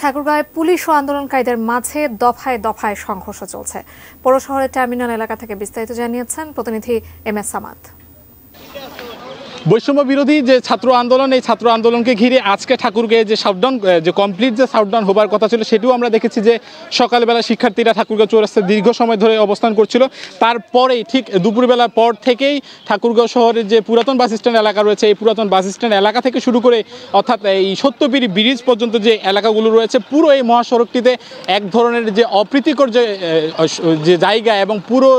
ঠাকুরগাঁয় police ও আন্দোলনকারীদের মাঝে দফায় দফায় সংঘর্ষ চলছে পৌরশহরের টার্মিনাল এলাকা থেকে বিস্তারিত জানিয়েছেন প্রতিনিধি এম এস সামাদ বৈষম্য বিরোধী যে ছাত্র আন্দোলন এই ছাত্র আন্দোলনকে ঘিরে আজকে ঠাকুরকে যে শাটডাউন যে কমপ্লিট যে শাটডাউন হবার কথা ছিল সেটিও আমরা দেখেছি যে সকালবেলা শিক্ষার্থীরা ঠাকুরগাঁও চৌরাস্তায় দীর্ঘ সময় ধরে অবস্থান করছিল তারপরেই ঠিক দুপুরবেলা পর থেকেই ঠাকুরগাঁও শহরের যে পুরাতন বাস স্ট্যান্ড এলাকা রয়েছে এই পুরাতন বাস স্ট্যান্ড এলাকা থেকে শুরু করে অর্থাৎ এই সত্যপিড়ি ব্রিজ পর্যন্ত যে এলাকাগুলো রয়েছে পুরো এই মহাসড়কটিতে এক ধরনের যে অপ্রীতিকর যে যে জায়গা এবং পুরো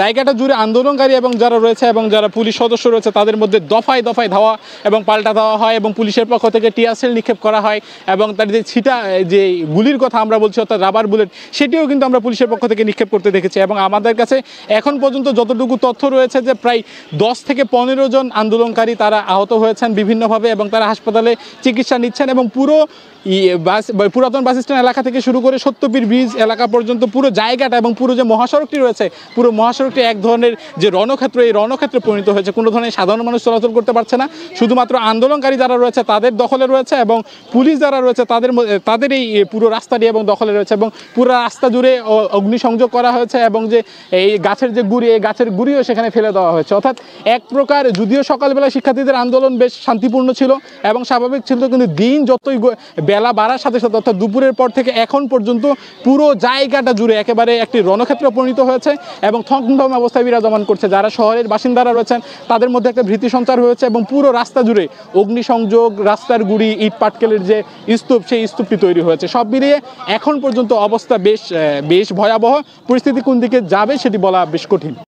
জায়গাটা জুড়ে আন্দোলনকারী এবং যারা রয়েছে এবং যারা পুলিশ সদস্য রয়েছে তাদের মধ্যে দফা দফায় দফায় ধাওয়া এবং পাল্টা ধাওয়া হয় এবং পুলিশের পক্ষ থেকে টিয়ারসেল নিক্ষেপ করা হয় এবং তার যে ছিটা যে গুলির কথা আমরা বলছি অর্থাৎ রাবার বুলেট সেটিও কিন্তু আমরা পুলিশের পক্ষ থেকে নিক্ষেপ করতে দেখেছি এবং আমাদের কাছে এখন পর্যন্ত যতটুকু তথ্য রয়েছে যে প্রায় দশ থেকে পনেরো জন আন্দোলনকারী তারা আহত হয়েছেন বিভিন্নভাবে এবং তারা হাসপাতালে চিকিৎসা নিচ্ছেন এবং পুরো বাস পুরাতন বাস স্ট্যান্ড এলাকা থেকে শুরু করে সত্যপীর ব্রিজ এলাকা পর্যন্ত পুরো জায়গাটা এবং পুরো যে মহাসড়কটি রয়েছে পুরো মহাসড়কটি এক ধরনের যে রণক্ষেত্র এই রণক্ষেত্রে পরিণত হয়েছে কোনো ধরনের সাধারণ মানুষ চলাচল করতে করতে পারছে না শুধুমাত্র আন্দোলনকারী যারা রয়েছে তাদের দখলে রয়েছে এবং পুলিশ যারা রয়েছে তাদের তাদের এই পুরো রাস্তাটি এবং দখলে রয়েছে এবং পুরো রাস্তা জুড়ে অগ্নিসংযোগ করা হয়েছে এবং যে এই গাছের যে গুড়ি এই গাছের গুড়িও সেখানে ফেলে দেওয়া হয়েছে অর্থাৎ এক প্রকার যদিও সকালবেলা শিক্ষার্থীদের আন্দোলন বেশ শান্তিপূর্ণ ছিল এবং স্বাভাবিক ছিল কিন্তু দিন যতই বেলা বাড়ার সাথে সাথে অর্থাৎ দুপুরের পর থেকে এখন পর্যন্ত পুরো জায়গাটা জুড়ে একেবারে একটি রণক্ষেত্রে পরিণত হয়েছে এবং থংথম অবস্থায় বিরাজমান করছে যারা শহরের বাসিন্দারা রয়েছেন তাদের মধ্যে একটা ভীতি সঞ্চার হয়েছে এবং পুরো রাস্তা জুড়ে অগ্নিসংযোগ রাস্তার গুড়ি ইট পাটকেলের যে স্তূপ সেই স্তূপটি তৈরি হয়েছে সব মিলিয়ে এখন পর্যন্ত অবস্থা বেশ বেশ ভয়াবহ পরিস্থিতি কোন দিকে যাবে সেটি বলা বেশ কঠিন